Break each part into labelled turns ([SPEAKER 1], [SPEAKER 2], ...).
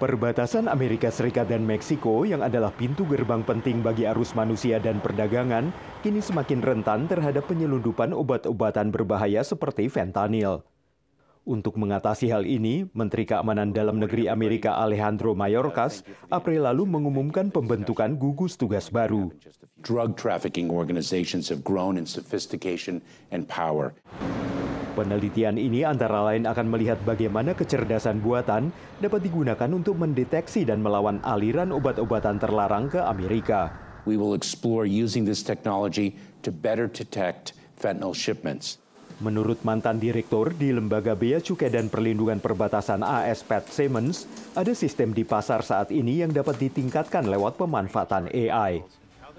[SPEAKER 1] Perbatasan Amerika Serikat dan Meksiko yang adalah pintu gerbang penting bagi arus manusia dan perdagangan kini semakin rentan terhadap penyelundupan obat-obatan berbahaya seperti fentanyl. Untuk mengatasi hal ini, Menteri Keamanan Dalam Negeri Amerika Alejandro Mayorkas April lalu mengumumkan pembentukan gugus tugas baru. Drug trafficking organizations have grown in sophistication and power. Penelitian ini antara lain akan melihat bagaimana kecerdasan buatan dapat digunakan untuk mendeteksi dan melawan aliran obat-obatan terlarang ke Amerika. We will explore using this technology to better detect fentanyl shipments. Menurut mantan direktur di Lembaga Bea Cukai dan Perlindungan Perbatasan AS Pat Simmons, ada sistem di pasar saat ini yang dapat ditingkatkan lewat pemanfaatan AI.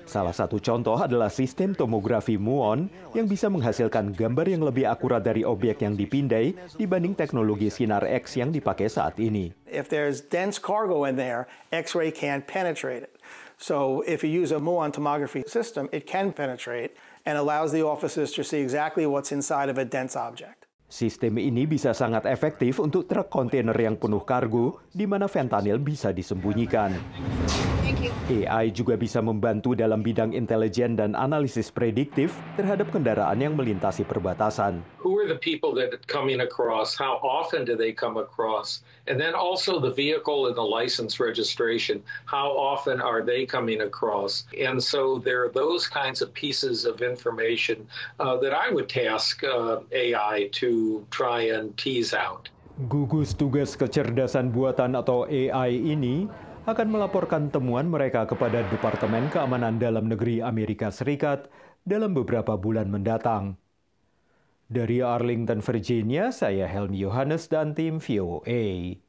[SPEAKER 1] Salah satu contoh adalah sistem tomografi muon yang bisa menghasilkan gambar yang lebih akurat dari objek yang dipindai dibanding teknologi sinar X yang dipakai saat ini.
[SPEAKER 2] If there's dense cargo in there, X-ray can't penetrate it. So if you use a muon tomography system, it can penetrate and allows the officers to see exactly what's inside of a dense object.
[SPEAKER 1] Sistem ini bisa sangat efektif untuk truk kontainer yang penuh kargo di mana fentanyl bisa disembunyikan. AI juga bisa membantu dalam bidang intelijen dan analisis prediktif terhadap kendaraan yang melintasi perbatasan.
[SPEAKER 3] Who are the people that coming across? How often do they come across? And then also the vehicle and the license registration. How often are they coming across? And so there are those kinds of pieces of information uh, that I would task uh, AI to try and tease out.
[SPEAKER 1] Gugus tugas kecerdasan buatan atau AI ini akan melaporkan temuan mereka kepada Departemen Keamanan Dalam Negeri Amerika Serikat dalam beberapa bulan mendatang. Dari Arlington, Virginia, saya Helmi Yohanes dan tim VOA.